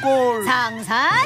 상골 상상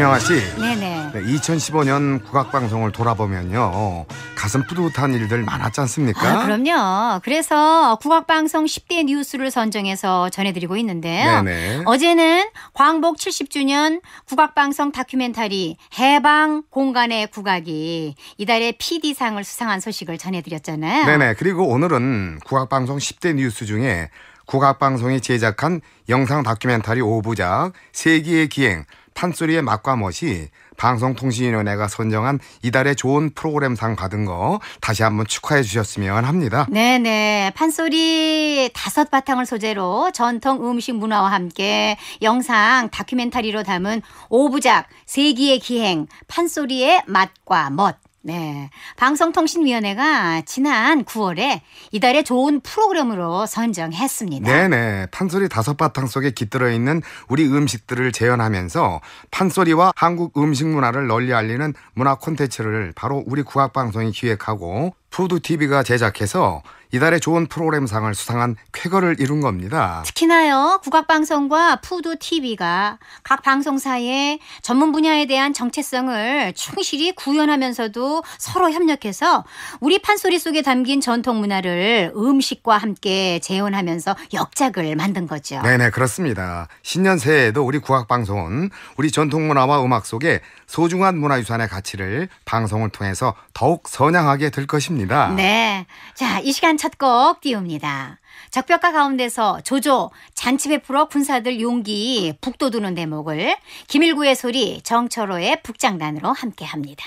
김영아 씨. 네네. 네, 2015년 국악방송을 돌아보면요. 가슴 뿌듯한 일들 많았지 않습니까? 아, 그럼요. 그래서 국악방송 10대 뉴스를 선정해서 전해드리고 있는데요. 네네. 어제는 광복 70주년 국악방송 다큐멘터리 해방 공간의 국악이 이달의 PD상을 수상한 소식을 전해드렸잖아요. 네네. 그리고 오늘은 국악방송 10대 뉴스 중에 국악방송이 제작한 영상 다큐멘터리 5부작 세기의 기행 판소리의 맛과 멋이 방송통신위원회가 선정한 이달의 좋은 프로그램상 받은 거 다시 한번 축하해 주셨으면 합니다. 네네. 판소리 다섯 바탕을 소재로 전통 음식 문화와 함께 영상 다큐멘터리로 담은 오부작 세기의 기행 판소리의 맛과 멋 네. 방송통신위원회가 지난 9월에 이달의 좋은 프로그램으로 선정했습니다. 네네. 판소리 다섯 바탕 속에 깃들어 있는 우리 음식들을 재현하면서 판소리와 한국 음식 문화를 널리 알리는 문화 콘텐츠를 바로 우리 국악방송이 기획하고 푸드TV가 제작해서 이달의 좋은 프로그램상을 수상한 쾌거를 이룬 겁니다. 특히나요, 국악방송과 푸드TV가 각 방송사의 전문 분야에 대한 정체성을 충실히 구현하면서도 서로 협력해서 우리 판소리 속에 담긴 전통 문화를 음식과 함께 재현하면서 역작을 만든 거죠. 네네, 그렇습니다. 신년 새해에도 우리 국악방송은 우리 전통 문화와 음악 속에 소중한 문화유산의 가치를 방송을 통해서 더욱 선양하게 될 것입니다. 합니다. 네. 자, 이 시간 첫 곡 띄웁니다. 적벽가 가운데서 조조 잔치 베풀어 군사들 용기 북돋우는 대목을 김일구의 소리 정철호의 북장단으로 함께합니다.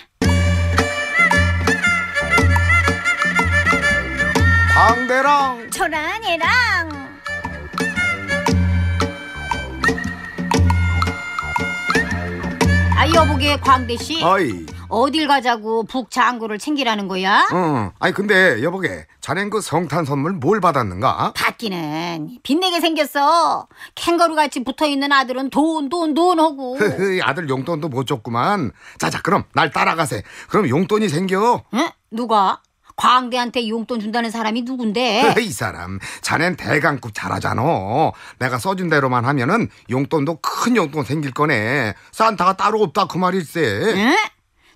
방대랑 초란이랑 아이 여보게 광대씨 어이 어딜 가자고 북장구를 챙기라는 거야? 응. 아니 근데 여보게 자넨 그 성탄 선물 뭘 받았는가? 받기는 빚내게 생겼어. 캥거루같이 붙어있는 아들은 돈 돈 돈 하고. 흐흐 아들 용돈도 못 줬구만. 자자 그럼 날 따라가세. 그럼 용돈이 생겨. 응? 누가? 광대한테 용돈 준다는 사람이 누군데? 이 사람 자넨 대강급 잘하잖아. 내가 써준 대로만 하면은 용돈도 큰 용돈 생길 거네. 산타가 따로 없다 그 말일세. 응?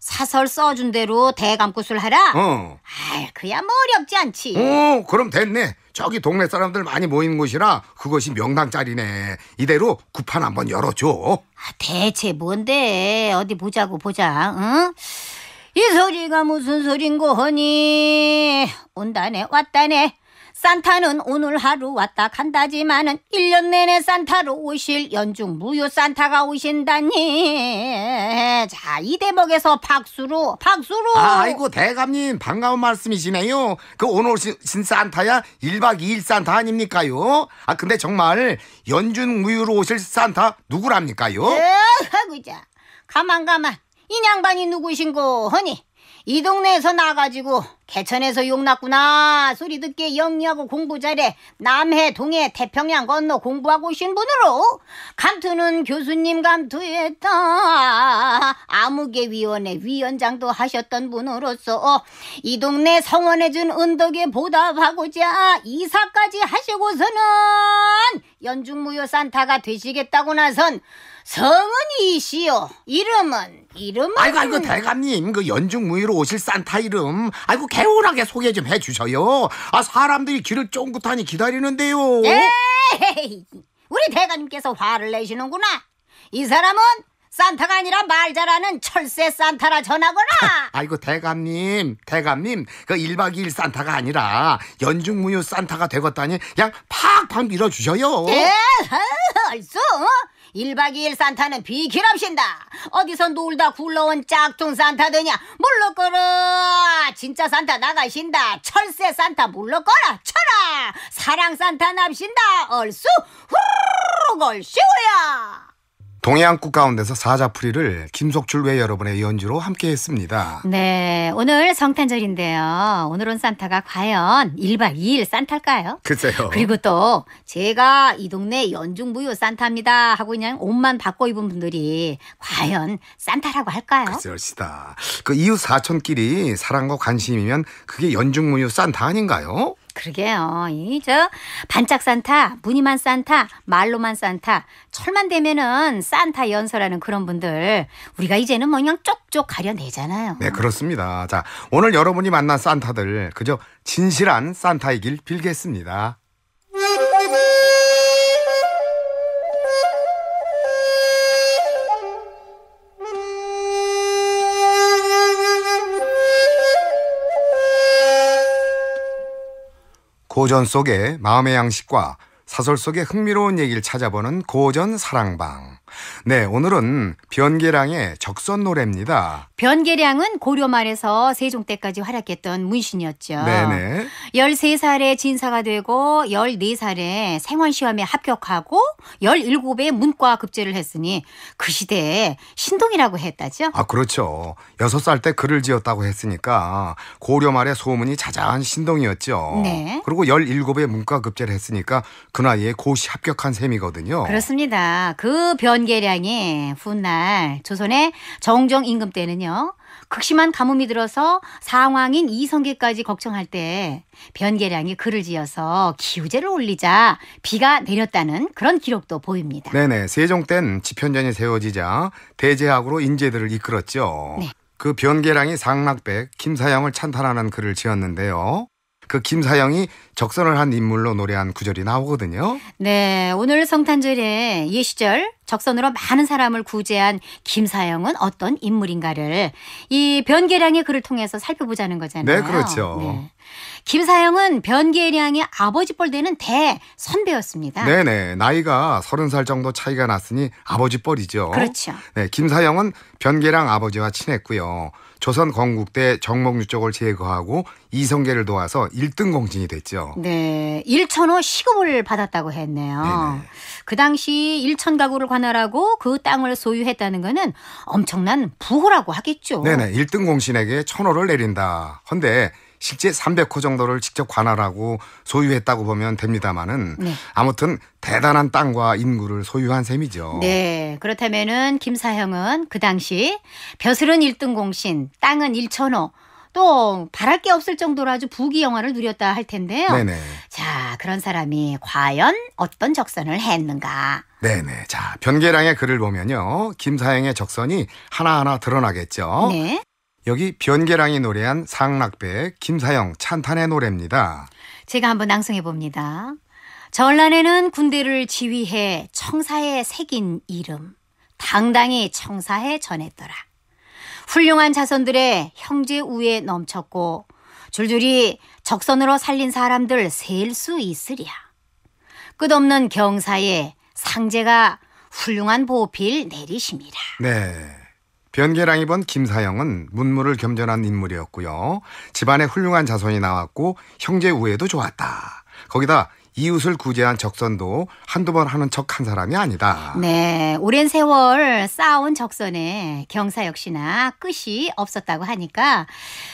사설 써준 대로 대감구을 하라? 어. 아이, 그야 뭐 어렵지 않지. 어, 그럼 됐네. 저기 동네 사람들 많이 모이는 곳이라 그것이 명당자리네 이대로 구판 한번 열어줘. 아, 대체 뭔데? 어디 보자고 보자. 응? 이 소리가 무슨 소린고 허니? 온다네 왔다네. 산타는 오늘 하루 왔다 간다지만은 1년 내내 산타로 오실 연중 무효 산타가 오신다니. 자, 이 대목에서 박수로, 박수로. 아, 아이고, 대감님, 반가운 말씀이시네요. 그 오늘 오신 산타야 1박 2일 산타 아닙니까요? 아, 근데 정말 연중 무효로 오실 산타 누구랍니까요? 에이, 그자. 가만, 가만. 이 양반이 누구신고, 허니? 이 동네에서 나가지고 개천에서 욕났구나 소리 듣게 영리하고 공부 잘해 남해 동해 태평양 건너 공부하고 오신 분으로 감투는 교수님 감투했다 아무개위원회 위원장도 하셨던 분으로서 어, 이 동네 성원해준 은덕에 보답하고자 이사까지 하시고서는 연중무효 산타가 되시겠다고 나선 성은 이시요. 이름은 이름은 아이고 아이고 대감님 그 연중무휴로 오실 산타 이름 아이고 개운하게 소개 좀 해주셔요. 아 사람들이 길을 쫑긋하니 기다리는데요. 에이 우리 대감님께서 화를 내시는구나. 이 사람은 산타가 아니라 말 잘하는 철새 산타라 전하거라. 아이고 대감님, 대감님 그 1박 2일 산타가 아니라 연중무휴 산타가 되겠다니 그냥 팍팍 밀어주셔요. 예, 알쏘. 1박 2일 산타는 비키없신다 어디서 놀다 굴러온 짝퉁 산타 되냐. 물러거라. 진짜 산타 나가신다. 철새 산타 물러거라. 쳐라. 사랑 산타 납신다. 얼쑤 후루룩 얼쑤야 동해안국 가운데서 사자풀이를 김석출 외 여러분의 연주로 함께 했습니다. 네, 오늘 성탄절인데요. 오늘 온 산타가 과연 1박 2일 산타일까요? 글쎄요. 그리고 또 제가 이 동네 연중무휴 산타입니다 하고 그냥 옷만 바꿔 입은 분들이 과연 산타라고 할까요? 글쎄요, 그 이웃 사촌끼리 사랑과 관심이면 그게 연중무휴 산타 아닌가요? 그러게요. 이저 반짝 산타, 무늬만 산타, 말로만 산타, 철만 되면은 산타 연설하는 그런 분들 우리가 이제는 뭐 그냥 쪽쪽 가려내잖아요. 네, 그렇습니다. 자, 오늘 여러분이 만난 산타들 그저 진실한 산타이길 빌겠습니다. 고전 속의 마음의 양식과 사설 속의 흥미로운 얘기를 찾아보는 고전 사랑방. 네, 오늘은 변계량의 적선 노래입니다. 변계량은 고려 말에서 세종 때까지 활약했던 문신이었죠. 네네. 13살에 진사가 되고 14살에 생활시험에 합격하고 17에 문과 급제를 했으니 그 시대에 신동이라고 했다죠. 아, 그렇죠. 6살 때 글을 지었다고 했으니까 고려 말에 소문이 자자한 신동이었죠. 네. 그리고 17에 문과 급제를 했으니까 그 나이에 고시 합격한 셈이거든요. 그렇습니다. 그변 연계량이 훗날 조선의 정정 임금 때는요. 극심한 가뭄이 들어서 상황인 이성계까지 걱정할 때 변계량이 글을 지어서 기우제를 올리자 비가 내렸다는 그런 기록도 보입니다. 네네. 세종 땐 집현전이 세워지자 대제학으로 인재들을 이끌었죠. 네. 그 변계량이 상락백 김사영을 찬탄하는 글을 지었는데요. 그 김사영이 적선을 한 인물로 노래한 구절이 나오거든요. 네, 오늘 성탄절에 예시절 적선으로 많은 사람을 구제한 김사영은 어떤 인물인가를 이 변계량의 글을 통해서 살펴보자는 거잖아요. 네, 그렇죠. 네. 김사영은 변계량의 아버지뻘 되는 대선배였습니다. 네네. 네. 나이가 서른 살 정도 차이가 났으니 아버지뻘이죠. 그렇죠. 네, 김사영은 변계량 아버지와 친했고요. 조선 건국대 정몽유 쪽을 제거하고 이성계를 도와서 1등 공신이 됐죠. 네. 일천호 시금을 받았다고 했네요. 네네. 그 당시 일천 가구를 관할하고 그 땅을 소유했다는 거는 엄청난 부호라고 하겠죠. 네 1등 공신에게 천호를 내린다. 헌데 실제 300호 정도를 직접 관할하고 소유했다고 보면 됩니다마는 네. 아무튼 대단한 땅과 인구를 소유한 셈이죠. 네. 그렇다면은 김사형은 그 당시 벼슬은 1등 공신, 땅은 1천호 또 바랄 게 없을 정도로 아주 부귀 영화를 누렸다 할 텐데요. 네네. 자, 그런 사람이 과연 어떤 적선을 했는가? 네네. 자, 변계량의 글을 보면요. 김사형의 적선이 하나하나 드러나겠죠. 네. 여기 변계랑이 노래한 상락배 김사영 찬탄의 노래입니다. 제가 한번 낭송해 봅니다. 전란에는 군대를 지휘해 청사에 새긴 이름 당당히 청사에 전했더라. 훌륭한 자손들의 형제 우애 넘쳤고 줄줄이 적선으로 살린 사람들 셀 수 있으랴. 끝없는 경사에 상제가 훌륭한 보필 내리심이라. 네. 변계랑 입은 김사영은 문물을 겸전한 인물이었고요. 집안에 훌륭한 자손이 나왔고 형제 우애도 좋았다. 거기다 이웃을 구제한 적선도 한두 번 하는 척한 사람이 아니다. 네, 오랜 세월 쌓아온 적선에 경사 역시나 끝이 없었다고 하니까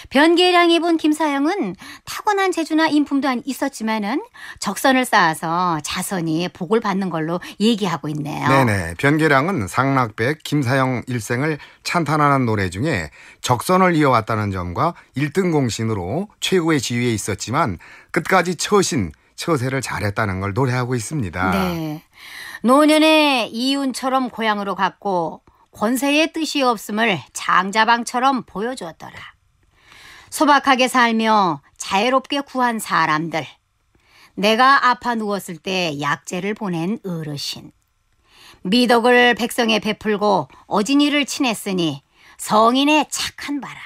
변계량 입은 김사영은 타고난 재주나 인품도 있었지만은 적선을 쌓아서 자선이 복을 받는 걸로 얘기하고 있네요. 네네, 변계량은 상락백 김사영 일생을 찬탄하는 노래 중에 적선을 이어왔다는 점과 1등 공신으로 최고의 지위에 있었지만 끝까지 처신 처세를 잘했다는 걸 노래하고 있습니다. 네. 노년에 이윤처럼 고향으로 갔고 권세의 뜻이 없음을 장자방처럼 보여주었더라. 소박하게 살며 자유롭게 구한 사람들. 내가 아파 누웠을 때 약재를 보낸 어르신. 미덕을 백성에 베풀고 어진이를 친했으니 성인의 착한 바라.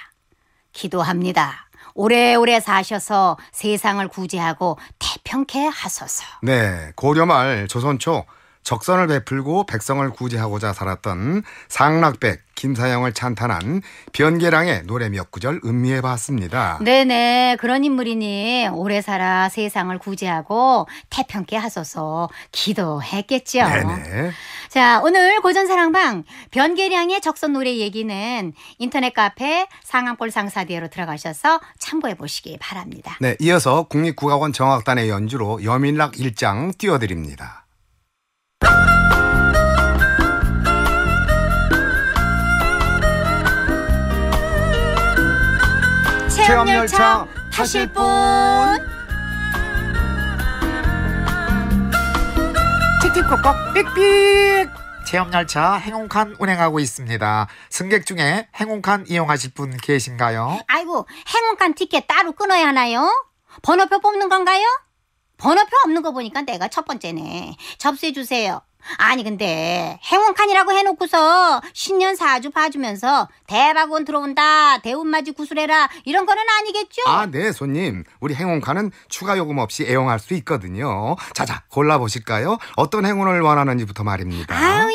기도합니다. 오래오래 사셔서 세상을 구제하고 태평케 하소서. 네, 고려 말 조선 초 적선을 베풀고 백성을 구제하고자 살았던 상락백 김사영을 찬탄한 변계랑의 노래 몇 구절 음미해 봤습니다. 네네 그런 인물이니 오래 살아 세상을 구제하고 태평케 하소서 기도했겠죠. 네네. 자 오늘 고전사랑방 변계량의 적선 노래 얘기는 인터넷 카페 상암골 상사대로 들어가셔서 참고해 보시기 바랍니다. 네 이어서 국립국악원 정악단의 연주로 여민락 1장 띄워드립니다. 체험열차 타실 분티티콕콕 삑삑 체험열차 행운칸 운행하고 있습니다. 승객 중에 행운칸 이용하실 분 계신가요? 아이고 행운칸 티켓 따로 끊어야 하나요? 번호표 뽑는 건가요? 번호표 없는 거 보니까 내가 첫 번째네. 접수해 주세요. 아니 근데 행운칸이라고 해놓고서 신년 사주 봐주면서 대박운 들어온다 대운맞이 구슬해라 이런 거는 아니겠죠? 아 네 손님 우리 행운칸은 추가 요금 없이 애용할 수 있거든요 자자 골라보실까요? 어떤 행운을 원하는지부터 말입니다 아우야 내가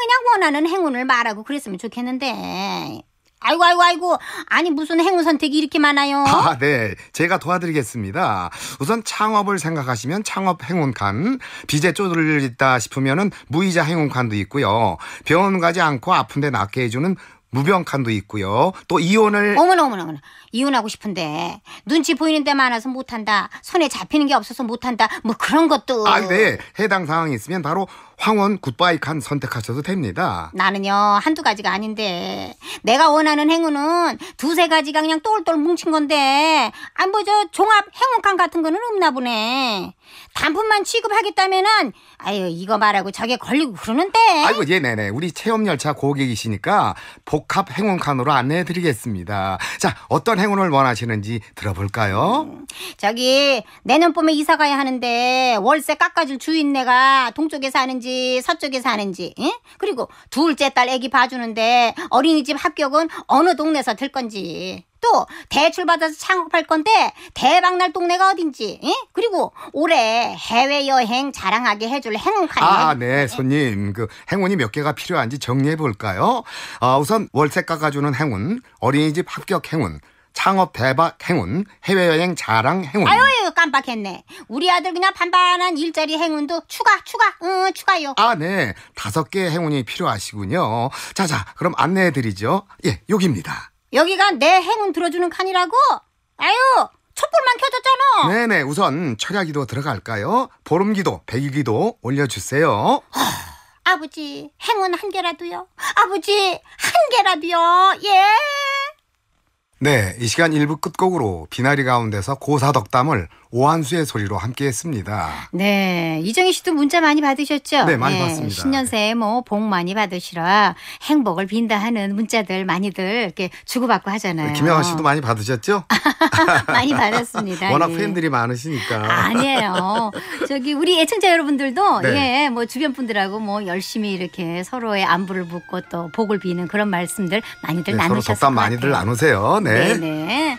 그냥 원하는 행운을 말하고 그랬으면 좋겠는데 아이고 아이고 아이고 아니 무슨 행운 선택이 이렇게 많아요? 아, 네 제가 도와드리겠습니다. 우선 창업을 생각하시면 창업 행운칸, 빚에 쪼들리다 싶으면은 무이자 행운칸도 있고요. 병원 가지 않고 아픈데 낫게 해주는 무병칸도 있고요. 또 이혼을 어머나 어머나 어머나 이혼하고 싶은데 눈치 보이는 데 많아서 못한다. 손에 잡히는 게 없어서 못한다. 뭐 그런 것도 아, 네 해당 사항이 있으면 바로 황원 굿바이 칸 선택하셔도 됩니다. 나는요 한두 가지가 아닌데 내가 원하는 행운은 두세 가지가 그냥 똘똘 뭉친 건데 안뭐저 아, 종합 행운칸 같은 거는 없나 보네. 단품만 취급하겠다면은 아유 이거 말하고 저게 걸리고 그러는데. 아이고 예 네네 우리 체험 열차 고객이시니까 복합 행운칸으로 안내해드리겠습니다. 자 어떤 행운을 원하시는지 들어볼까요? 음, 저기 내년 봄에 이사 가야 하는데 월세 깎아줄 주인네가 동쪽에 사는지. 사는지 서쪽에 사는지 응? 그리고 둘째 딸 애기 봐주는데 어린이집 합격은 어느 동네서 들 건지 또 대출 받아서 창업할 건데 대박날 동네가 어딘지 응? 그리고 올해 해외여행 자랑하게 해줄 행운 카드 아네 아, 손님 그 행운이 몇 개가 필요한지 정리해 볼까요? 아, 우선 월세깎아주는 행운 어린이집 합격 행운 창업 대박 행운, 해외여행 자랑 행운. 아유, 아유, 깜빡했네. 우리 아들 그냥 반반한 일자리 행운도 추가, 추가, 응, 추가요. 아, 네. 다섯 개의 행운이 필요하시군요. 자, 자, 그럼 안내해드리죠. 예, 여기입니다. 여기가 내 행운 들어주는 칸이라고? 아유, 촛불만 켜졌잖아. 네네, 우선 철야기도 들어갈까요? 보름기도, 백일기도 올려주세요. 아버지, 행운 한 개라도요. 아버지, 한 개라도요. 예. 네, 이 시간 1부 끝곡으로 비나리 가운데서 고사덕담을 오한수의 소리로 함께했습니다. 네, 이정희 씨도 문자 많이 받으셨죠? 네, 많이 네, 받습니다. 신년새에 뭐복 많이 받으시라 행복을 빈다 하는 문자들 많이들 이렇게 주고받고 하잖아요. 김영아 씨도 많이 받으셨죠? 많이 받았습니다. 워낙 예. 팬들이 많으시니까. 아니에요. 저기 우리 애청자 여러분들도 네. 예, 뭐 주변 분들하고 뭐 열심히 이렇게 서로의 안부를 묻고 또 복을 비는 그런 말씀들 많이들 네, 나누셨을 서로 덕담 많이들 나누세요. 네. 네, 네.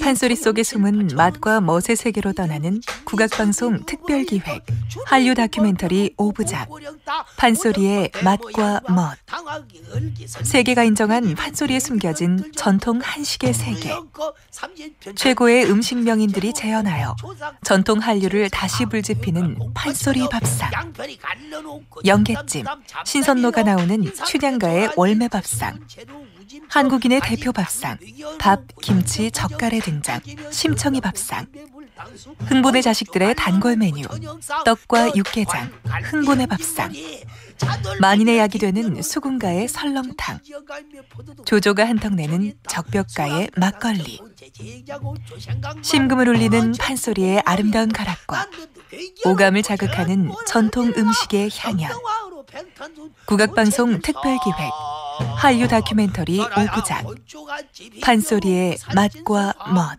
판소리 속에 숨은 맛과 멋의 세계로 떠나는 국악방송 특별기획 한류 다큐멘터리 5부작 판소리의 맛과 멋 세계가 인정한 판소리에 숨겨진 전통 한식의 세계 최고의 음식 명인들이 재현하여 전통 한류를 다시 불지피는 판소리 밥상 영계집 신선로가 나오는 춘향가의 월매밥상 한국인의 대표 밥상, 밥, 김치, 젓갈의 등장, 심청이 밥상, 흥본의 자식들의 단골 메뉴, 떡과 육개장, 흥본의 밥상. 만인의 약이 되는 수군가의 설렁탕, 조조가 한턱 내는 적벽가의 막걸리, 심금을 울리는 판소리의 아름다운 가락과 오감을 자극하는 전통 음식의 향연, 국악방송 특별기획, 한류 다큐멘터리 5부작, 판소리의 맛과 멋.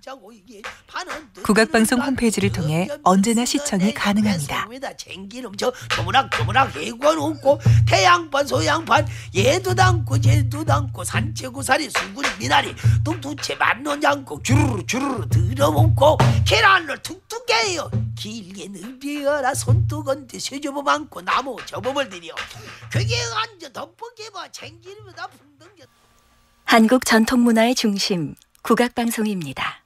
국악방송 홈페이지를 통해 언제나 시청이 가능합니다. 쟁기름 저 조무락 조무락 예관 없고 태양반 소양반 얘도 담고 쟤도 담고 산채고사리 수군 미나리 뚱뚱채 만원 양고 주르르 주르르 들어먹고 계란을 툭툭 깨요 길게 늘비어라 손뚜건데 쇠조범 많고 나무 저범을 들여 그게 앉아 덮어개봐 쟁기름다 분등겨 한국 전통문화의 중심 국악방송입니다.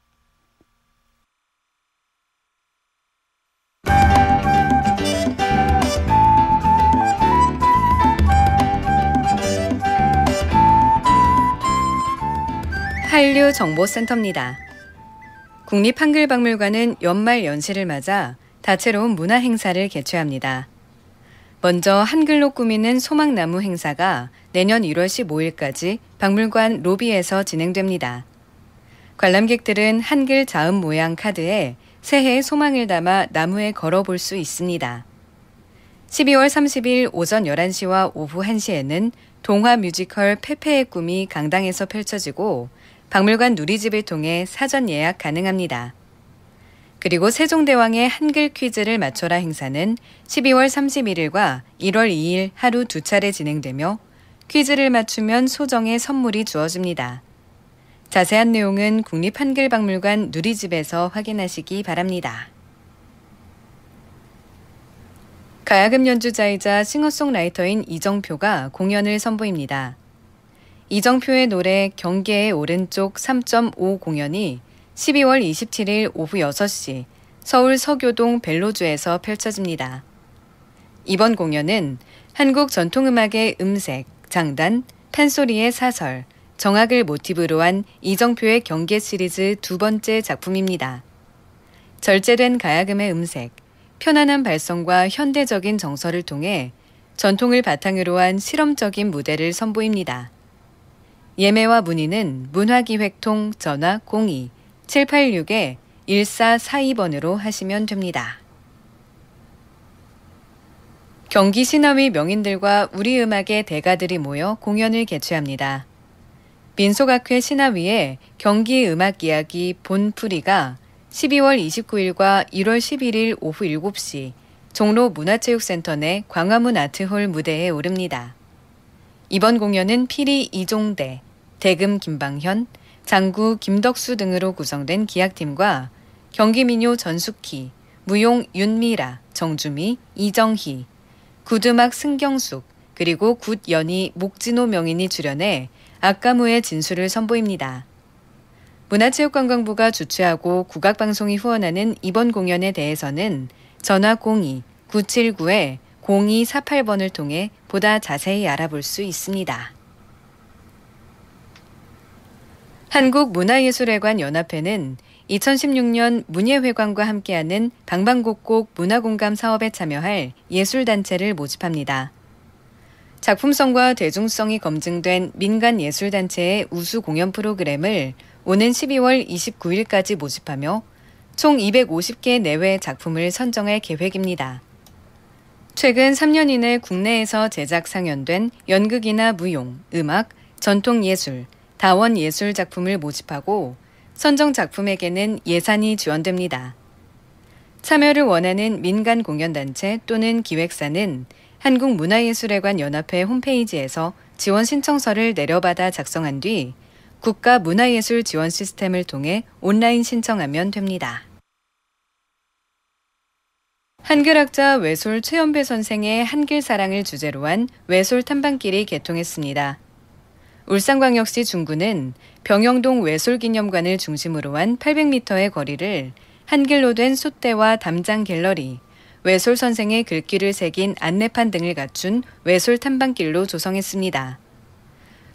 한류 정보센터입니다. 국립 한글박물관은 연말 연시를 맞아 다채로운 문화 행사를 개최합니다. 먼저 한글로 꾸미는 소망나무 행사가 내년 1월 15일까지 박물관 로비에서 진행됩니다. 관람객들은 한글 자음 모양 카드에 새해의 소망을 담아 나무에 걸어볼 수 있습니다. 12월 30일 오전 11시와 오후 1시에는 동화 뮤지컬 페페의 꿈이 강당에서 펼쳐지고 박물관 누리집을 통해 사전 예약 가능합니다. 그리고 세종대왕의 한글 퀴즈를 맞춰라 행사는 12월 31일과 1월 2일 하루 두 차례 진행되며 퀴즈를 맞추면 소정의 선물이 주어집니다. 자세한 내용은 국립한글박물관 누리집에서 확인하시기 바랍니다. 가야금 연주자이자 싱어송라이터인 이정표가 공연을 선보입니다. 이정표의 노래 경계의 오른쪽 3.5 공연이 12월 27일 오후 6시 서울 서교동 벨로주에서 펼쳐집니다. 이번 공연은 한국 전통음악의 음색, 장단, 판소리의 사설, 정학을 모티브로 한 이정표의 경계 시리즈 두 번째 작품입니다. 절제된 가야금의 음색, 편안한 발성과 현대적인 정서를 통해 전통을 바탕으로 한 실험적인 무대를 선보입니다. 예매와 문의는 문화기획통 전화 02-786-1442번으로 하시면 됩니다. 경기 신화위 명인들과 우리 음악의 대가들이 모여 공연을 개최합니다. 민속악회 신화위에 경기 음악이야기 본풀이가 12월 29일과 1월 11일 오후 7시 종로 문화체육센터 내 광화문 아트홀 무대에 오릅니다. 이번 공연은 피리 이종대, 대금 김방현, 장구 김덕수 등으로 구성된 기악팀과 경기민요 전숙희, 무용 윤미라, 정주미, 이정희, 구두막 승경숙, 그리고 굿연희 목진호 명인이 출연해 아까무의 진술을 선보입니다. 문화체육관광부가 주최하고 국악방송이 후원하는 이번 공연에 대해서는 전화 02-979-0248번을 통해 보다 자세히 알아볼 수 있습니다. 한국문화예술회관 연합회는 2016년 문예회관과 함께하는 방방곡곡 문화공감 사업에 참여할 예술단체를 모집합니다. 작품성과 대중성이 검증된 민간 예술단체의 우수 공연 프로그램을 오는 12월 29일까지 모집하며 총 250개 내외 작품을 선정할 계획입니다. 최근 3년 이내 국내에서 제작 상연된 연극이나 무용, 음악, 전통예술, 다원예술 작품을 모집하고 선정 작품에게는 예산이 지원됩니다. 참여를 원하는 민간 공연단체 또는 기획사는 한국문화예술회관연합회 홈페이지에서 지원 신청서를 내려받아 작성한 뒤 국가 문화예술 지원 시스템을 통해 온라인 신청하면 됩니다. 한글학자 외솔 최연배 선생의 한글사랑을 주제로 한 외솔 탐방길이 개통했습니다. 울산광역시 중구는 병영동 외솔기념관을 중심으로 한 800m의 거리를 한글로 된 숫대와 담장 갤러리, 외솔 선생의 글귀를 새긴 안내판 등을 갖춘 외솔 탐방길로 조성했습니다.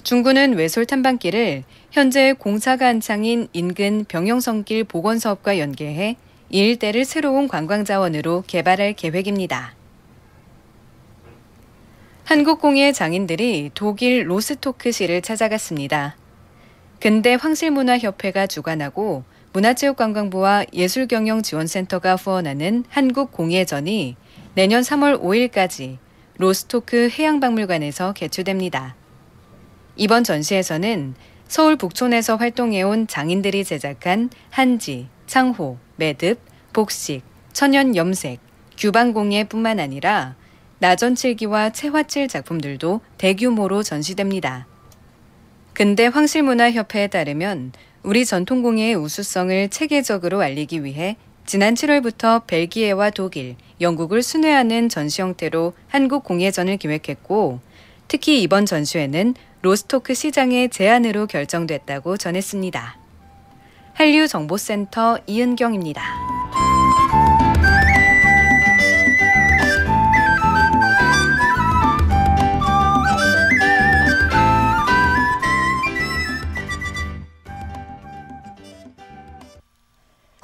중구는 외솔 탐방길을 현재 공사가 한창인 인근 병영성길 복원 사업과 연계해 이 일대를 새로운 관광자원으로 개발할 계획입니다. 한국공예 장인들이 독일 로스토크 시를 찾아갔습니다. 근대 황실문화협회가 주관하고 문화체육관광부와 예술경영지원센터가 후원하는 한국공예전이 내년 3월 5일까지 로스토크 해양박물관에서 개최됩니다. 이번 전시에서는 서울 북촌에서 활동해온 장인들이 제작한 한지, 창호, 매듭, 복식, 천연 염색, 규방공예뿐만 아니라 나전칠기와 채화칠 작품들도 대규모로 전시됩니다. 근대 황실문화협회에 따르면 우리 전통공예의 우수성을 체계적으로 알리기 위해 지난 7월부터 벨기에와 독일, 영국을 순회하는 전시 형태로 한국 공예전을 기획했고 특히 이번 전시회는 로스토크 시장의 제안으로 결정됐다고 전했습니다. 한류정보센터 이은경입니다.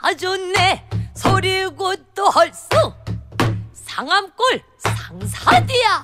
아주 네 소리고 또 헐수 상암골 상사디야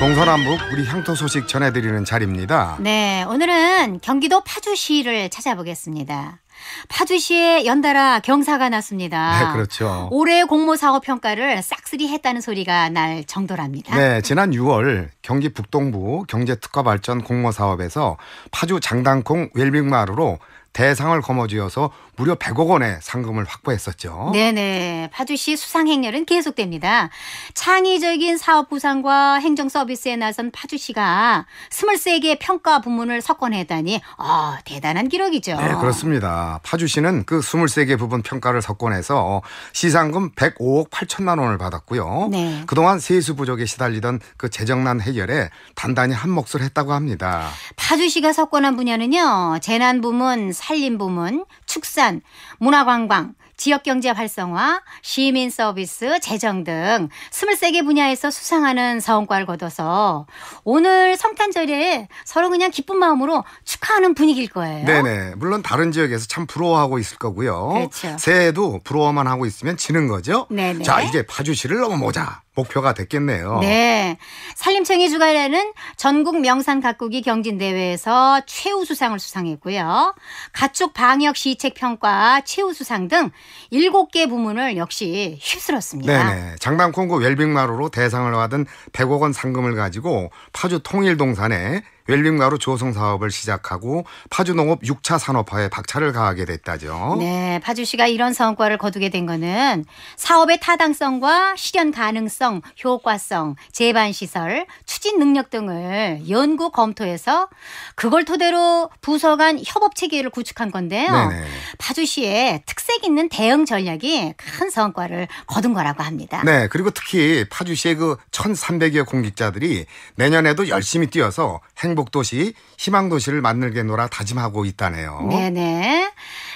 동서남북 우리 향토 소식 전해드리는 자리입니다. 네, 오늘은 경기도 파주시를 찾아보겠습니다. 파주시에 연달아 경사가 났습니다. 네, 그렇죠. 올해 공모 사업 평가를 싹쓸이 했다는 소리가 날 정도랍니다. 네, 지난 6월 경기 북동부 경제특화발전 공모 사업에서 파주 장단콩 웰빙마루로 대상을 거머쥐어서 무려 100억 원의 상금을 확보했었죠. 네네. 파주시 수상 행렬은 계속됩니다. 창의적인 사업 부상과 행정 서비스에 나선 파주시가 23개의 평가 부문을 석권했다니 어, 대단한 기록이죠. 네, 그렇습니다. 파주시는 그 23개 부분 평가를 석권해서 시상금 105억 8천만 원을 받았고요. 네. 그동안 세수 부족에 시달리던 그 재정난 해결에 단단히 한 몫을 했다고 합니다. 파주시가 석권한 분야는요. 재난 부문, 살림 부문, 축산 첨단, 문화관광, 지역경제 활성화, 시민 서비스, 재정 등 23개 분야에서 수상하는 성과를 거둬서 오늘 성탄절에 서로 그냥 기쁜 마음으로 축하하는 분위기일 거예요. 네네. 물론 다른 지역에서 참 부러워하고 있을 거고요. 그렇죠. 새해에도 부러워만 하고 있으면 지는 거죠. 네네. 자, 이제 파주시를 넘어보자. 목표가 됐겠네요. 네. 산림청이 주관하는 전국 명산 각국이 경진대회에서 최우수상을 수상했고요. 가축 방역 시책 평가 최우수상 등 7개 부문을 역시 휩쓸었습니다. 네 장단콩고 웰빙마루로 대상을 받은 100억 원 상금을 가지고 파주 통일동산에 웰링가루 조성 사업을 시작하고 파주 농업 6차 산업화에 박차를 가하게 됐다죠. 네, 파주시가 이런 성과를 거두게 된 거는 사업의 타당성과 실현 가능성, 효과성, 재반 시설, 추진 능력 등을 연구 검토해서 그걸 토대로 부서 간 협업 체계를 구축한 건데요. 네네. 파주시의 특색 있는 대응 전략이 큰 성과를 거둔 거라고 합니다. 네, 그리고 특히 파주시의 그 1,300여 공직자들이 내년에도 열심히 뛰어서 행 행복도시, 희망도시를 만들게놀아 다짐하고 있다네요. 네네.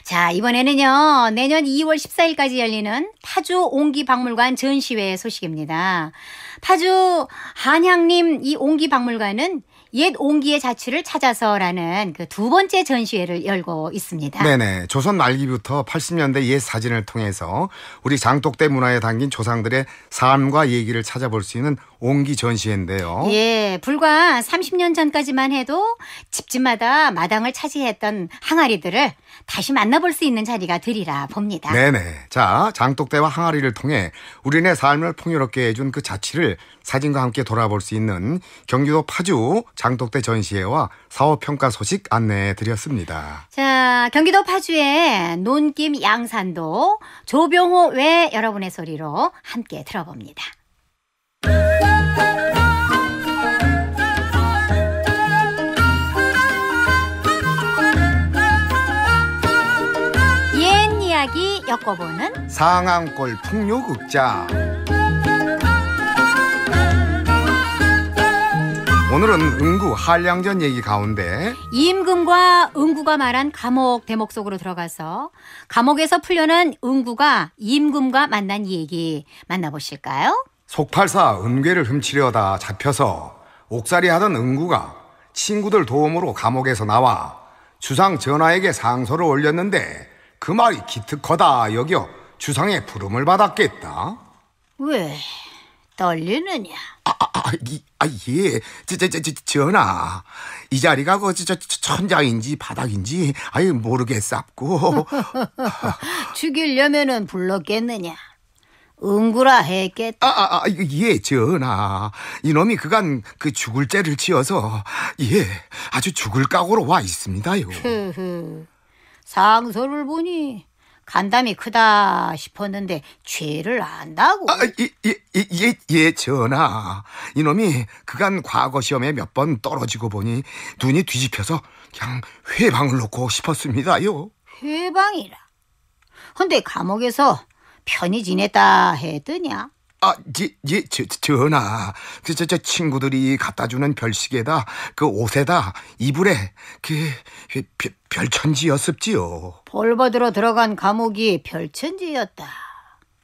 자, 이번에는요, 내년 2월 14일까지 열리는 파주 옹기박물관 전시회 소식입니다. 파주 한양님이 옹기박물관은 옛 온기의 자취를 찾아서라는 그 두 번째 전시회를 열고 있습니다. 네네. 조선 말기부터 80년대 옛 사진을 통해서 우리 장독대 문화에 담긴 조상들의 삶과 얘기를 찾아볼 수 있는 온기 전시회인데요. 예, 불과 30년 전까지만 해도 집집마다 마당을 차지했던 항아리들을 다시 만나볼 수 있는 자리가 되리라 봅니다. 네네. 자, 장독대와 항아리를 통해 우리네 삶을 풍요롭게 해준 그 자취를 사진과 함께 돌아볼 수 있는 경기도 파주 장독대 전시회와 사업평가 소식 안내해 드렸습니다. 자, 경기도 파주의 논김 양산도 조병호 외 여러분의 소리로 함께 들어봅니다. 엮어보는 상암골 풍류극장 오늘은 은구 한량전 얘기 가운데 임금과 은구가 말한 감옥 대목 속으로 들어가서 감옥에서 풀려난 은구가 임금과 만난 얘기 만나보실까요? 속팔사 은괴를 훔치려다 잡혀서 옥살이 하던 은구가 친구들 도움으로 감옥에서 나와 주상 전하에게 상소를 올렸는데 그 말이 기특하다 여겨 주상의 부름을 받았겠다. 왜 떨리느냐? 아, 아, 아, 이, 아 예, 저, 저, 저, 전하, 이 자리가 그, 저, 저, 천장인지 바닥인지 아유 모르겠쌉고. 죽이려면은 불렀겠느냐? 응구라 했겠다. 아, 아, 아, 예, 전하. 이놈이 그간 그 죽을 죄를 지어서, 예, 아주 죽을 각오로 와 있습니다요. 상소를 보니 간담이 크다 싶었는데 죄를 안다고. 아, 예, 예, 예, 예, 전하. 이놈이 그간 과거 시험에 몇 번 떨어지고 보니 눈이 뒤집혀서 그냥 회방을 놓고 싶었습니다요. 회방이라. 근데 감옥에서 편히 지냈다 했더냐? 아, 예, 예, 저, 전하. 그, 저, 저, 친구들이 갖다 주는 별시계다. 그 옷에다, 이불에, 그, 그 별, 별천지였었지요볼받으러 들어간 감옥이 별천지였다.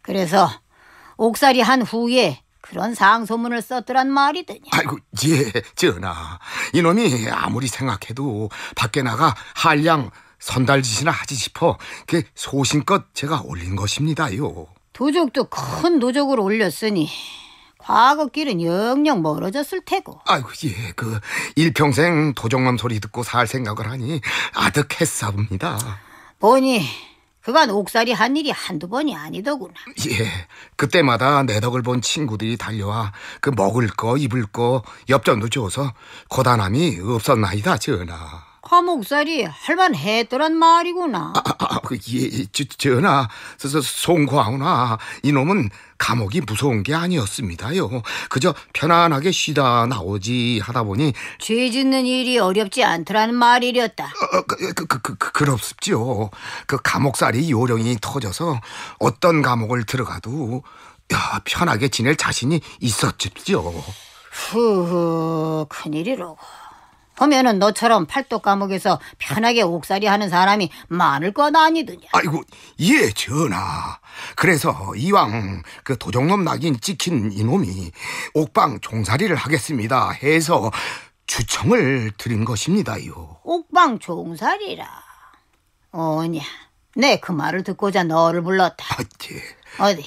그래서, 옥살이 한 후에 그런 상소문을 썼더란 말이더냐. 아이고, 예, 전하. 이놈이 아무리 생각해도 밖에 나가 한량 선달짓이나 하지 싶어 그 소신껏 제가 올린 것입니다요. 도적도 큰도적을 올렸으니 과거 길은 영영 멀어졌을 테고. 아이고 예, 그 일평생 도적맘 소리 듣고 살 생각을 하니 아득했사옵니다. 보니 그간 옥살이 한 일이 한두 번이 아니더구나. 예, 그때마다 내 덕을 본 친구들이 달려와 그 먹을 거 입을 거 엽전도 줘서 고단함이 없었나이다 전하. 화목살이 할만했더란 말이구나. 아, 아, 아, 아 예, 예, 저, 전하, 송광훈아, 이놈은 감옥이 무서운 게 아니었습니다요. 그저 편안하게 쉬다 나오지 하다 보니 죄 짓는 일이 어렵지 않더라는 말이었다. 어, 어, 그, 그, 그, 그, 그렇습지요. 그 감옥살이 요령이 터져서 어떤 감옥을 들어가도 야, 편하게 지낼 자신이 있었지요. 후후, 큰일이로고. 보면은 너처럼 팔도 감옥에서 편하게 옥살이 하는 사람이 많을 것 아니더냐. 아이고, 예, 전하. 그래서 이왕 그 도적놈 낙인 찍힌 이놈이 옥방 종살이를 하겠습니다 해서 추청을 드린 것입니다요. 옥방 종살이라. 오냐, 내그 네, 말을 듣고자 너를 불렀다. 아, 예. 어디,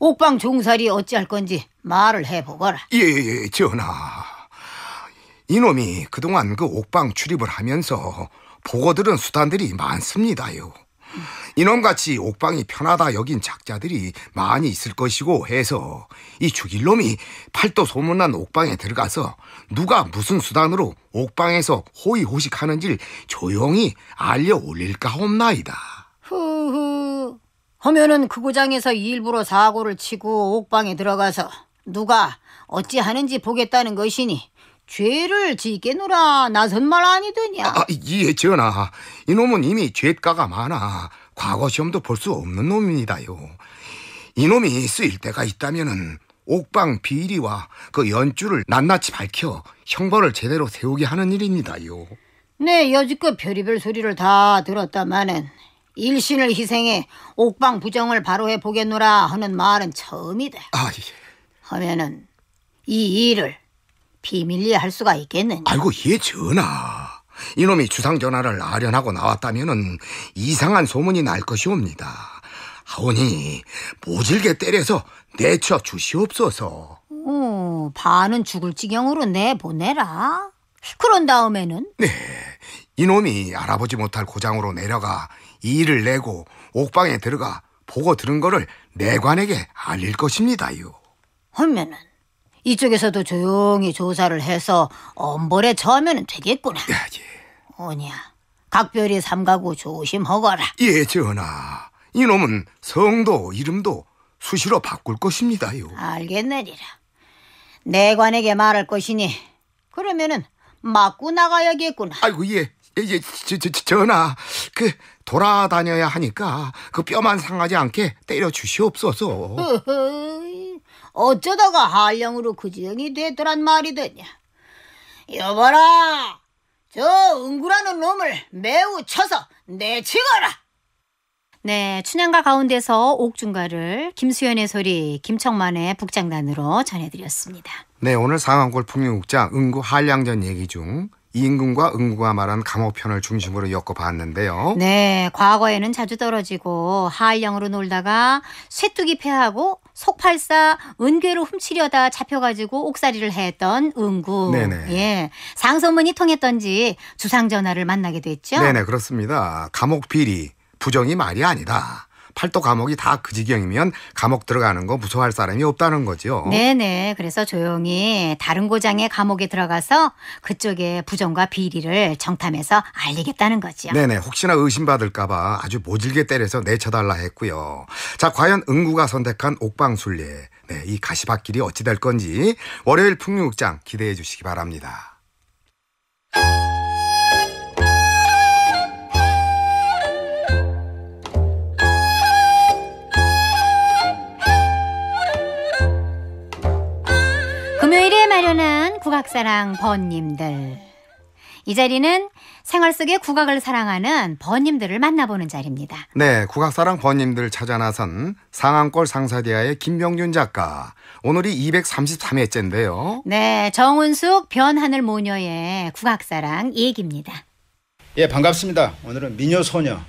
옥방 종살이 어찌할 건지 말을 해보거라. 예, 예, 예 전하. 이놈이 그동안 그 옥방 출입을 하면서 보고 들은 수단들이 많습니다요. 이놈같이 옥방이 편하다 여긴 작자들이 많이 있을 것이고 해서 이 죽일 놈이 팔도 소문난 옥방에 들어가서 누가 무슨 수단으로 옥방에서 호의호식하는지를 조용히 알려 올릴까 홈나이다. 후후. 하면은 그 고장에서 일부러 사고를 치고 옥방에 들어가서 누가 어찌 하는지 보겠다는 것이니 죄를 지게노라 나선 말 아니더냐? 아, 예, 전하. 이놈은 이미 죄가가 많아 과거 시험도 볼 수 없는 놈입니다요. 이놈이 쓰일 때가 있다면은 옥방 비리와 그연주를 낱낱이 밝혀 형벌을 제대로 세우게 하는 일입니다요. 네, 여지껏 별의별 소리를 다 들었다마는 일신을 희생해 옥방 부정을 바로해 보겠노라 하는 말은 처음이다. 아, 예. 하면은 이 일을 비밀리에 할 수가 있겠느냐? 아이고 예 전하. 이놈이 주상 전하를 아련하고 나왔다면 이상한 소문이 날 것이옵니다. 하오니 모질게 때려서 내쳐 주시옵소서. 오, 반은 죽을 지경으로 내보내라. 그런 다음에는? 네. 이놈이 알아보지 못할 고장으로 내려가 이를 내고 옥방에 들어가 보고 들은 거를 내관에게 알릴 것입니다요. 하면은? 이쪽에서도 조용히 조사를 해서 엄벌에 처하면 되겠구나. 야, 예. 오냐, 예. 각별히 삼가구 조심하거라. 예, 전하. 이놈은 성도 이름도 수시로 바꿀 것입니다요. 알겠느니라. 내관에게 말할 것이니 그러면은 맞고 나가야겠구나. 아이고 예. 예, 예. 저, 저, 전하, 그 돌아다녀야 하니까 그 뼈만 상하지 않게 때려 주시옵소서. 어쩌다가 한량으로 그 지경이 됐더란 말이더냐. 여봐라! 저 은구라는 놈을 매우 쳐서 내치거라! 네, 춘향가 가운데서 옥중가를 김수현의 소리 김청만의 북장단으로 전해드렸습니다. 네, 오늘 상황골 풍유국장 은구 한량전 얘기 중 인금과 은구가 말한 감옥편을 중심으로 엮어봤는데요. 네, 과거에는 자주 떨어지고 하할령으로 놀다가 쇠뚜기 패하고 속팔사 은괴로 훔치려다 잡혀가지고 옥살이를 했던 은구. 네네. 예, 상소문이 통했던지 주상전화를 만나게 됐죠. 네네, 그렇습니다. 감옥 비리 부정이 말이 아니다. 팔도 감옥이 다 그 지경이면 감옥 들어가는 거 무서워할 사람이 없다는 거죠. 네네. 그래서 조용히 다른 고장의 감옥에 들어가서 그쪽에 부정과 비리를 정탐해서 알리겠다는 거죠 네네. 혹시나 의심받을까봐 아주 모질게 때려서 내쳐달라 했고요. 자, 과연 응구가 선택한 옥방순례. 네, 이 가시밭길이 어찌 될 건지 월요일 풍류극장 기대해 주시기 바랍니다. 마련한 국악사랑 번님들. 이 자리는 생활 속의 국악을 사랑하는 번님들을 만나보는 자리입니다. 네, 국악사랑 번님들 찾아 나선 상암골 상사대하의 김병윤 작가. 오늘이 233회째인데요. 네, 정은숙 변하늘 모녀의 국악사랑 얘기입니다. 예, 반갑습니다. 오늘은 미녀 소녀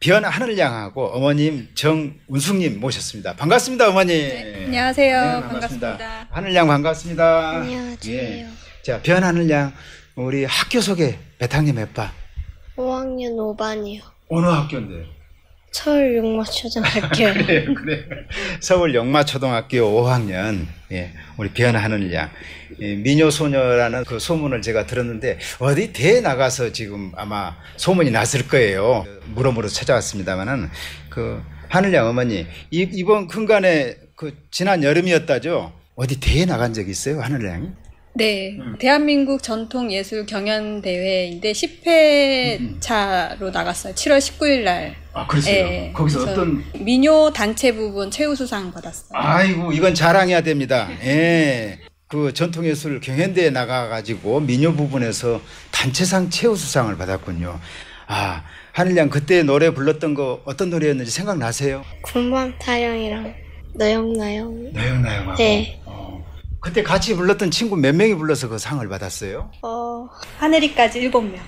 변 하늘 양하고 어머님 정운숙님 모셨습니다. 반갑습니다, 어머님. 네, 안녕하세요. 네, 반갑습니다. 반갑습니다. 하늘 양 반갑습니다. 안녕하세요. 예. 자, 변 하늘 양 우리 학교 소개 배탕님 몇 반? 5학년 5반이요. 어느 학교인데요? 서울 용마초등학교. 그래요, 그래 서울 용마초등학교 5학년, 예, 우리 변하늘 양. 예, 미녀소녀라는 그 소문을 제가 들었는데, 어디 대에 나가서 지금 아마 소문이 났을 거예요. 물음으로 찾아왔습니다만은, 그, 하늘 양 어머니, 이, 이번 근간에 그, 지난 여름이었다죠? 어디 대에 나간 적 있어요, 하늘 양이? 네. 음. 대한민국 전통 예술 경연 대회인데 10회 차로 음, 음. 나갔어요. 7월 19일 날. 아, 그랬어요. 예, 네. 거기서 어떤 민요 단체 부분 최우수상 받았어요. 아이고, 이건 자랑해야 됩니다. 예. 그 전통예술 경연대에 나가가지고 민요 부분에서 단체상 최우수상을 받았군요. 아, 하늘양 그때 노래 불렀던 거 어떤 노래였는지 생각나세요? 군밤 타령이랑 너영나영. 너영나영하고. 네. 그때 같이 불렀던 친구 몇 명이 불러서 그 상을 받았어요? 어, 하늘이까지 일곱 명.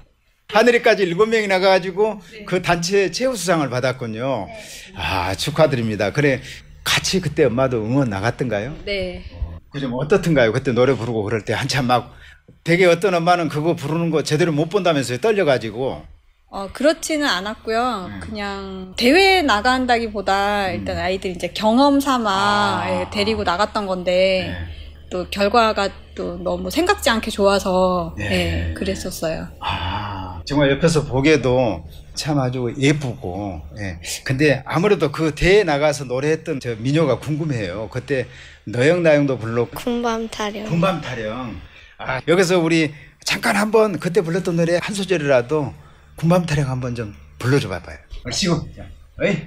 하늘이까지 일곱 명이 나가가지고 네. 그 단체 의 최우수상을 받았군요. 네. 아, 축하드립니다. 그래, 같이 그때 엄마도 응원 나갔던가요? 네. 그 좀 어떻던가요? 그때 노래 부르고 그럴 때 한참 막 되게 어떤 엄마는 그거 부르는 거 제대로 못 본다면서요. 떨려가지고. 어, 그렇지는 않았고요. 네. 그냥 대회 나간다기보다 일단 음. 아이들 이제 경험 삼아 아. 예, 데리고 나갔던 건데. 네. 또 결과가 또 너무 생각지 않게 좋아서 네. 예, 그랬었어요. 아 정말 옆에서 보게도 참 아주 예쁘고 예. 근데 아무래도 그 대회 나가서 노래했던 저 민요가 궁금해요. 그때 너영 나영도 불렀고 군밤 타령. 군밤 타령. 아 여기서 우리 잠깐 한번 그때 불렀던 노래 한 소절이라도 군밤 타령 한번 좀 불러줘 봐봐요. 시고. 아, 에이.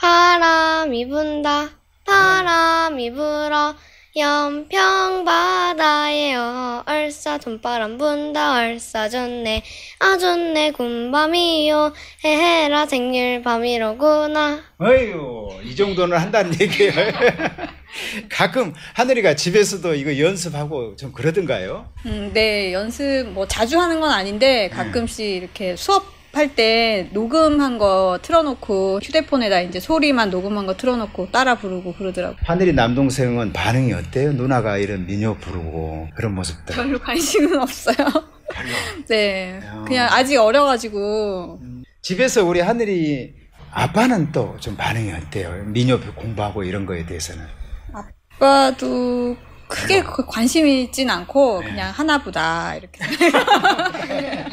바람이 분다. 바람이 불어. 연평바다에 요 얼싸 돈바람 분다 얼싸 좋네 아 좋네 군밤이요 헤헤라 생일 밤이로구나 어휴 이 정도는 한다는 얘기예요 가끔 하늘이가 집에서도 이거 연습하고 좀 그러던가요? 음, 네 연습 뭐 자주 하는 건 아닌데 가끔씩 네. 이렇게 수업 작업할 때 녹음한 거 틀어놓고 휴대폰에다 이제 소리만 녹음한 거 틀어놓고 따라 부르고 그러더라고요. 하늘이 남동생은 반응이 어때요? 누나가 이런 민요 부르고 그런 모습들. 별로 관심은 없어요. 별로. 네. 야. 그냥 아직 어려가지고. 집에서 우리 하늘이 아빠는 또 좀 반응이 어때요? 민요 공부하고 이런 거에 대해서는. 아빠도 크게 별로. 그 관심이 있진 않고 네. 그냥 하나보다 이렇게.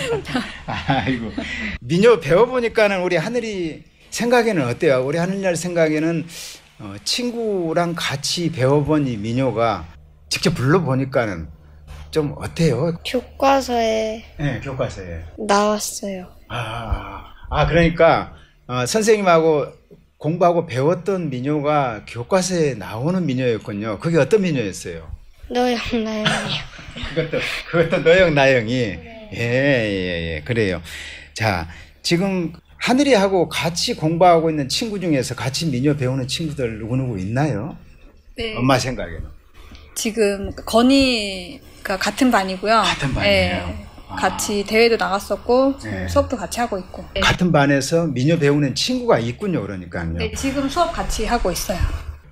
아이고. 민요 배워보니까는 우리 하늘이 생각에는 어때요? 우리 하늘날 생각에는 어, 친구랑 같이 배워본 이 민요가 직접 불러보니까는 좀 어때요? 교과서에 네, 교과서에 나왔어요. 아, 아 그러니까 어, 선생님하고 공부하고 배웠던 민요가 교과서에 나오는 민요였군요. 그게 어떤 민요였어요? 너영 나영이요. 그것도 그것도 너영 나영이. 네. 예, 예, 예. 그래요. 자, 지금 하늘이하고 같이 공부하고 있는 친구 중에서 같이 미녀 배우는 친구들 누구누구 있나요? 네. 엄마 생각에는. 지금 건이가 같은 반이고요. 같은 반이에요. 네. 아. 같이 대회도 나갔었고 네. 수업도 같이 하고 있고 네. 같은 반에서 미녀 배우는 친구가 있군요 그러니까요 네 지금 수업 같이 하고 있어요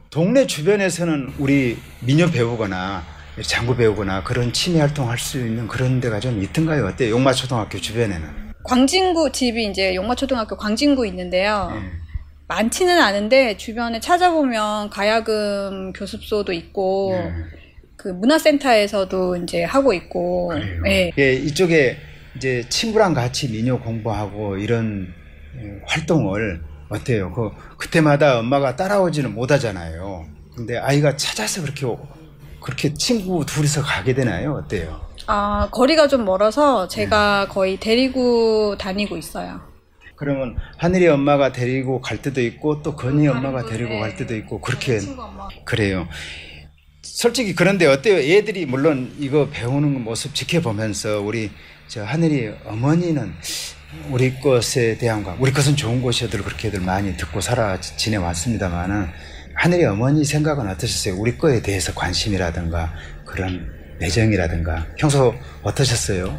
동네 주변에서는 우리 미녀 배우거나 장구 배우거나 그런 취미 활동할 수 있는 그런 데가 좀 있던가요? 어때요? 용마초등학교 주변에는? 광진구 집이 이제 용마초등학교 광진구 있는데요. 네. 많지는 않은데 주변에 찾아보면 가야금 교습소도 있고 네. 그 문화센터에서도 이제 하고 있고. 그래 네. 이쪽에 이제 친구랑 같이 민요 공부하고 이런 예, 활동을 어때요? 그 그때마다 엄마가 따라오지는 못하잖아요. 근데 아이가 찾아서 그렇게 그렇게 친구 둘이서 가게 되나요? 어때요? 아, 거리가 좀 멀어서 제가 네. 거의 데리고 다니고 있어요. 그러면 하늘이 엄마가 데리고 갈 때도 있고 또 건희 아, 엄마가 데리고 갈 때도 있고 그렇게 그래요. 솔직히 그런데 어때요? 애들이 물론 이거 배우는 모습 지켜보면서 우리 저 하늘이 어머니는 우리 것에 대한 것, 우리 것은 좋은 것이어들 그렇게들 많이 듣고 살아 지내왔습니다만은 하늘의 어머니 생각은 어떠셨어요? 우리 거에 대해서 관심이라든가 그런 애정이라든가 평소 어떠셨어요?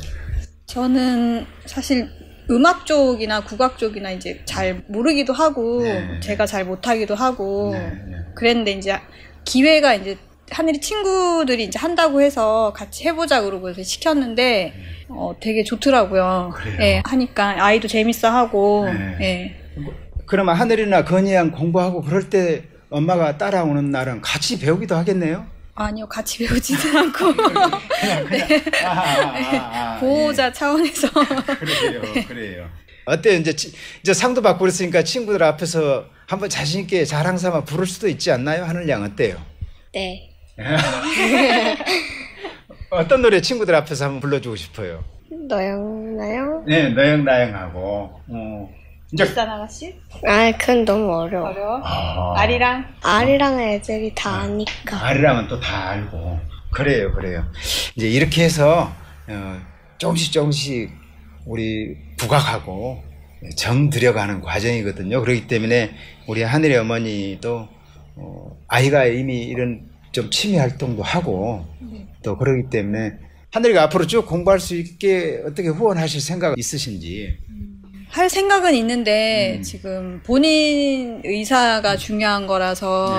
저는 사실 음악 쪽이나 국악 쪽이나 이제 잘 모르기도 하고 네. 제가 잘 못하기도 하고 네, 네. 그랬는데 이제 기회가 이제 하늘이 친구들이 이제 한다고 해서 같이 해보자 그러고 해서 시켰는데 네. 어, 되게 좋더라고요. 예, 하니까 아이도 재밌어 하고. 네. 예. 뭐, 그러면 하늘이나 건이양 공부하고 그럴 때 엄마가 따라오는 날은 같이 배우기도 하겠네요? 아니요, 같이 배우지는 않고. 보호자 차원에서. 그래요, 그래요. 어때요? 이제, 이제 상도 받고 그랬으니까 친구들 앞에서 한번 자신있게 자랑삼아 부를 수도 있지 않나요? 하늘양 어때요? 네. 어떤 노래 친구들 앞에서 한번 불러주고 싶어요? 너영, 나영? 네, 너영, 나영하고. 어. 이제 아가씨? 니 그건 너무 어려워. 어려워. 아. 아리랑 아리랑 애들이 다 아, 아니까. 아리랑은 또 다 알고 그래요 그래요 이제 이렇게 해서 어, 조금씩 조금씩 우리 부각하고 정 네, 들여가는 과정이거든요 그렇기 때문에 우리 하늘의 어머니도 어, 아이가 이미 이런 좀 취미 활동도 하고 네. 또 그러기 때문에 하늘이가 앞으로 쭉 공부할 수 있게 어떻게 후원하실 생각 있으신지 음, 할 생각은 있는데 음. 지금 본인 의사가 중요한 거라서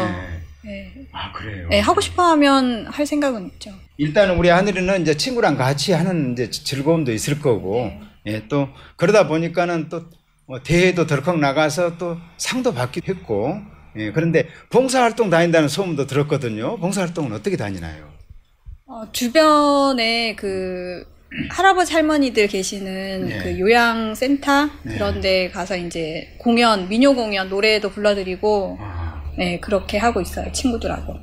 네. 네. 아 그래요. 네, 하고 싶어하면 할 생각은 있죠. 일단은 우리 하늘이는 이제 친구랑 같이 하는 이제 즐거움도 있을 거고 네. 예, 또 그러다 보니까는 또 뭐 대회도 덜컥 나가서 또 상도 받기도 했고 예, 그런데 봉사활동 다닌다는 소문도 들었거든요. 봉사활동은 어떻게 다니나요? 어, 주변에 그 할아버지 할머니들 계시는 네. 그 요양센터 네. 예. 그런 데 가서 이제 공연, 민요 공연, 노래도 불러드리고 아. 네, 그렇게 하고 있어요. 친구들하고.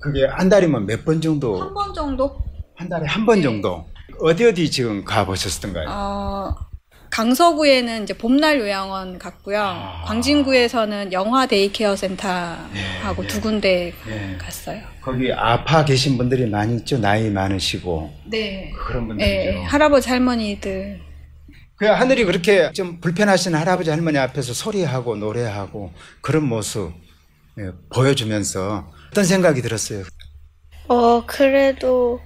그게 한 달이면 몇 번 정도? 한 번 정도? 한 달에 한번 네. 정도? 어디 어디 지금 가보셨던가요? 어, 강서구에는 이제 봄날 요양원 갔고요. 아. 광진구에서는 영화 데이케어 센터하고 예, 예, 두 군데 예. 갔어요. 거기 아파 계신 분들이 많이 있죠. 나이 많으시고. 네. 그런 분들 예, 할아버지 할머니들. 그 하늘이 그렇게 좀 불편하신 할아버지 할머니 앞에서 소리하고 노래하고 그런 모습 예, 보여주면서 어떤 생각이 들었어요? 어, 그래도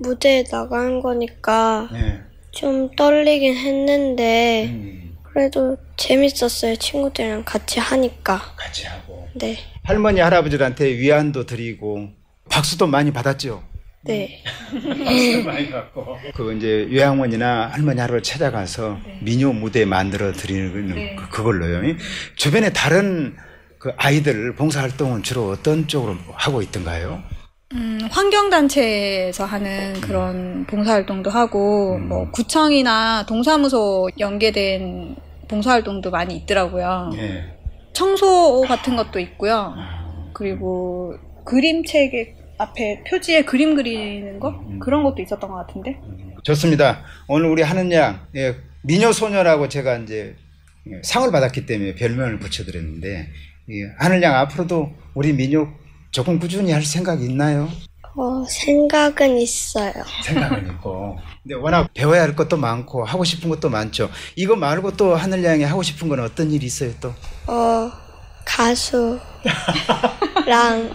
무대에 나간 거니까 예. 좀 떨리긴 했는데 음. 그래도 재밌었어요. 친구들이랑 같이 하니까. 같이 하고. 네. 할머니 할아버지들한테 위안도 드리고 박수도 많이 받았죠. 네. 박수도 많이 받고. 그 이제 요양원이나 할머니 할아버지 찾아가서 네. 민요 무대 만들어 드리는 그 네. 그 그걸로요. 주변에 다른 그 아이들 봉사활동은 주로 어떤 쪽으로 하고 있던가요? 음, 환경단체에서 하는 그런 봉사활동도 하고, 음. 뭐, 구청이나 동사무소 연계된 봉사활동도 많이 있더라고요. 예. 청소 같은 것도 있고요. 그리고 그림책에 앞에 표지에 그림 그리는 거? 음. 그런 것도 있었던 것 같은데. 좋습니다. 오늘 우리 하는 양, 예, 미녀소녀라고 제가 이제 예, 상을 받았기 때문에 별명을 붙여드렸는데, 예, 하는 양 앞으로도 우리 민요 조금 꾸준히 할 생각이 있나요? 어, 생각은 있어요. 생각은 있고. 근데 워낙 배워야 할 것도 많고 하고 싶은 것도 많죠. 이거 말고 또 하늘양이 하고 싶은 건 어떤 일이 있어요 또? 어, 가수랑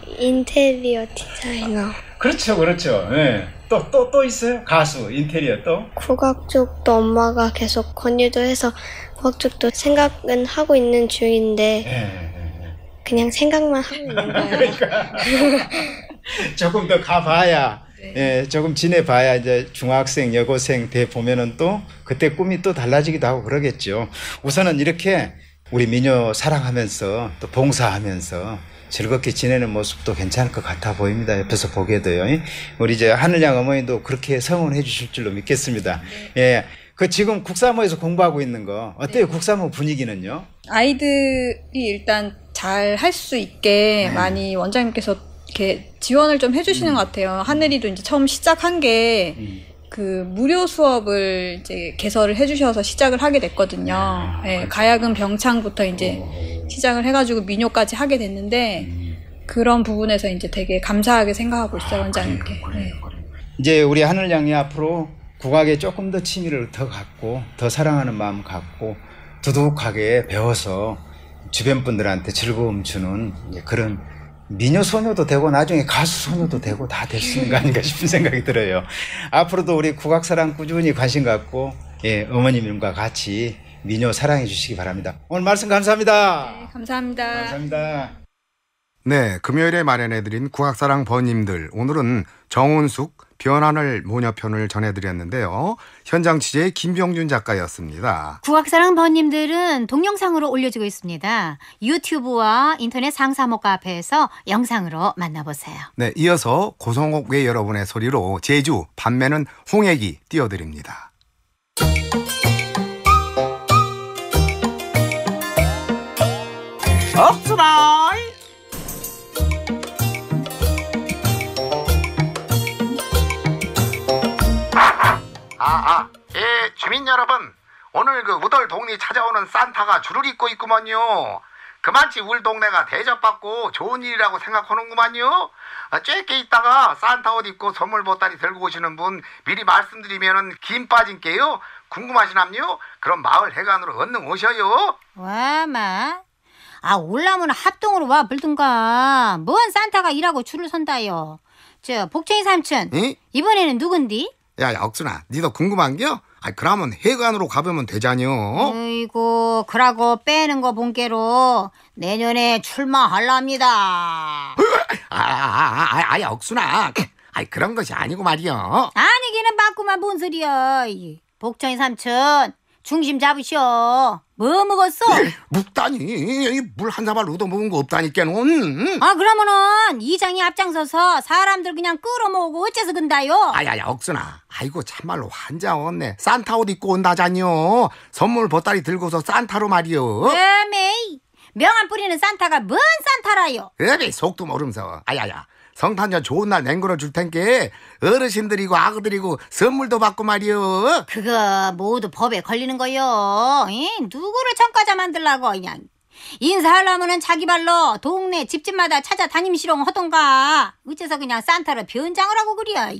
인테리어 디자이너. 그렇죠, 그렇죠. 예. 또, 또, 또 있어요? 가수, 인테리어 또? 국악 쪽도 엄마가 계속 권유도 해서 국악 쪽도 생각은 하고 있는 중인데 예. 그냥 생각만 하고 있는 거예요. 그러니까. 조금 더 가봐야 네. 예, 조금 지내봐야 이제 중학생, 여고생 때 보면은 또 그때 꿈이 또 달라지기도 하고 그러겠죠. 우선은 이렇게 우리 민요 사랑하면서 또 봉사하면서 즐겁게 지내는 모습도 괜찮을 것 같아 보입니다. 옆에서 보게도요. 우리 이제 하늘양 어머니도 그렇게 성원해 주실 줄로 믿겠습니다. 네. 예. 그 지금 국사모에서 공부하고 있는 거 어때요? 네. 국사모 분위기는요? 아이들이 일단 잘할수 있게 네. 많이 원장님께서 이렇게 지원을 좀 해주시는 음. 것 같아요. 하늘이도 이제 처음 시작한 게. 음. 그 무료 수업을 이제 개설을 해주셔서 시작을 하게 됐거든요. 아, 네, 가야금 병창부터 이제 시작을 해가지고 민요까지 하게 됐는데 음. 그런 부분에서 이제 되게 감사하게 생각하고 아, 있어요, 아, 원장님께. 네. 그래요, 그래요, 그래요. 네. 이제 우리 하늘양이 앞으로 국악에 조금 더 취미를 더 갖고 더 사랑하는 마음 갖고 두둑하게 배워서 주변 분들한테 즐거움 주는 그런 미녀 소녀도 되고 나중에 가수 소녀도 되고 다 될 수 있는 거 아닌가 싶은 생각이 들어요. 앞으로도 우리 국악사랑 꾸준히 관심 갖고 예, 어머님과 같이 미녀 사랑해 주시기 바랍니다. 오늘 말씀 감사합니다. 네, 감사합니다. 감사합니다. 네, 금요일에 마련해드린 국악사랑 버님들 오늘은 정은숙 변환을 모녀편을 전해드렸는데요. 현장 취재의 김병준 작가였습니다. 국악사랑 번님들은 동영상으로 올려지고 있습니다. 유튜브와 인터넷 상사목 카페에서 영상으로 만나보세요. 네, 이어서 고성옥 외 여러분의 소리로 제주 밤매는 홍액이 띄워드립니다. 없으라 어, 아, 아, 예, 주민 여러분. 오늘 그 우덜 동리 찾아오는 산타가 줄을 잇고 있구먼요. 그만치 울 동네가 대접받고 좋은 일이라고 생각하는구만요. 어, 쬐게 있다가 산타 옷 입고 선물 보따리 들고 오시는 분 미리 말씀드리면은 김 빠진게요. 궁금하시남요? 그럼 마을 해관으로 얼른 오셔요. 와마. 아 올라면 합동으로 와 불든가. 뭔 산타가 일하고 줄을 선다요. 저복쟁이 삼촌. 에? 예? 이번에는 누군디? 야, 야, 억순아, 니도 궁금한 겨? 아, 그러면 해관으로 가보면 되잖여. 아이고, 그러고 빼는 거본께로 내년에 출마할랍니다. 아, 아, 아, 아, 야, 아, 억순아. 아이, 그런 것이 아니고 말이여. 아니기는 맞구만, 뭔 소리여. 복천이 삼촌, 중심 잡으시오. 뭐 먹었어? 묵다니. 물 한 사발 얻어먹은 거 없다니까는. 아, 그러면은 이장이 앞장서서 사람들 그냥 끌어모으고 어째서 근다요? 아야야, 억순아. 아이고, 참말로 환자 없네 산타 옷 입고 온다잖요 선물 보따리 들고서 산타로 말이요. 에메이. 명함 뿌리는 산타가 뭔 산타라요? 에메이, 속도 모르면서 아야야. 성탄절 좋은 날 냉그러 줄 텐게 어르신들이고 아그들이고 선물도 받고 말이여. 그거 모두 법에 걸리는 거요. 이? 누구를 청과자 만들라고 그냥. 인사하려면은 자기 발로 동네 집집마다 찾아다니시롱 하던가. 어째서 그냥 산타를 변장을 하고 그래.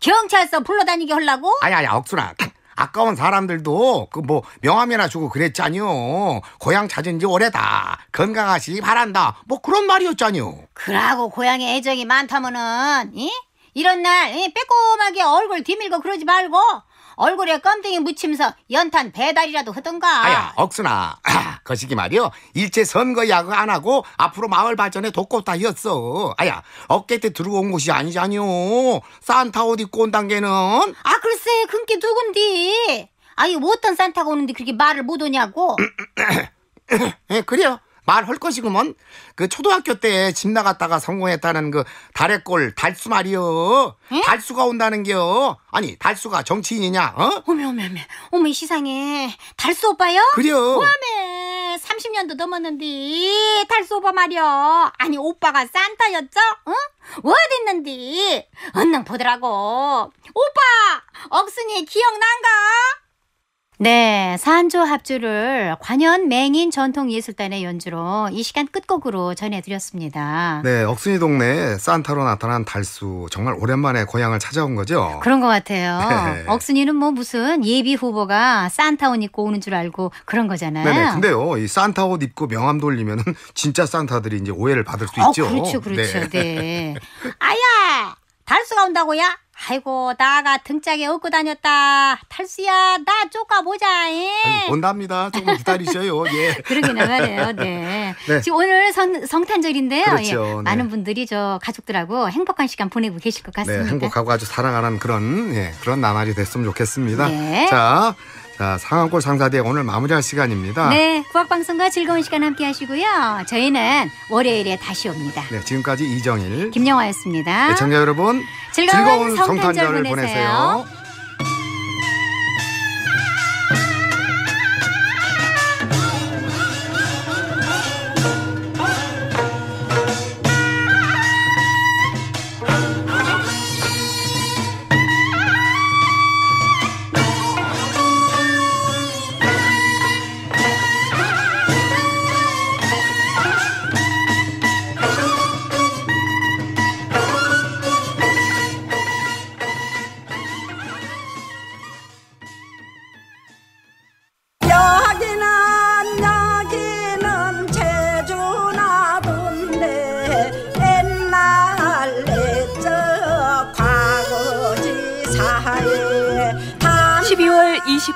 경찰서 불러다니게 하려고? 아야아억수라 아까운 사람들도 그 뭐 명함이나 주고 그랬잖요. 고향 찾은 지 오래다. 건강하시기 바란다. 뭐 그런 말이었잖요. 그러고 고향에 애정이 많다면은 이? 이런 날 이, 빼꼼하게 얼굴 뒤밀고 그러지 말고 얼굴에 껌등이 묻히면서 연탄 배달이라도 하던가. 아야 억순아 아, 거시기 말이요 일체 선거 야구 안 하고 앞으로 마을 발전에 돕고다였어 아야 어깨 때 들어온 것이 아니잖요 산타 옷 입고 온 단계는 아 글쎄 그게 누군디 아이 어떤 산타가 오는데 그렇게 말을 못 오냐고 예, 그래요 말할 것이구먼. 그 초등학교 때 집 나갔다가 성공했다는 그 달의꼴 달수 말이요. 에? 달수가 온다는 겨 아니 달수가 정치인이냐? 어? 어메 어메 어메 어메 시상에 달수 오빠요? 그래요. 어메 30년도 넘었는데 달수 오빠 말이요. 아니 오빠가 산타였죠? 응? 와됐는디 뭐 언능 보더라고. 오빠 억순이 기억난가? 네, 산조 합주를 관현 맹인 전통예술단의 연주로 이 시간 끝곡으로 전해드렸습니다. 네, 억순이 동네 산타로 나타난 달수 정말 오랜만에 고향을 찾아온 거죠. 그런 것 같아요. 네. 억순이는 뭐 무슨 예비 후보가 산타 옷 입고 오는 줄 알고 그런 거잖아요. 네, 근데요, 이 산타 옷 입고 명함 돌리면 진짜 산타들이 이제 오해를 받을 수 어, 있죠. 그렇죠, 그렇죠. 네. 네. 아야, 달수가 온다고야? 아이고 나가 등짝에 업고 다녔다 탈수야 나 쫓아보자 예. 온답니다 조금 기다리셔요 예. 그러긴 말이에요 네. 네. 지금 오늘 성, 성탄절인데요 예. 그렇죠. 예. 네. 많은 분들이 저 가족들하고 행복한 시간 보내고 계실 것 네, 같습니다 네, 행복하고 아주 사랑하는 그런 예, 그런 나날이 됐으면 좋겠습니다 네. 자 자, 상암골 상사대 오늘 마무리할 시간입니다. 네, 국악방송과 즐거운 시간 함께 하시고요. 저희는 월요일에 다시 옵니다. 네, 지금까지 이정일, 김영화였습니다. 애청자 여러분, 즐거운, 즐거운 성탄절을, 보내세요. 보내세요.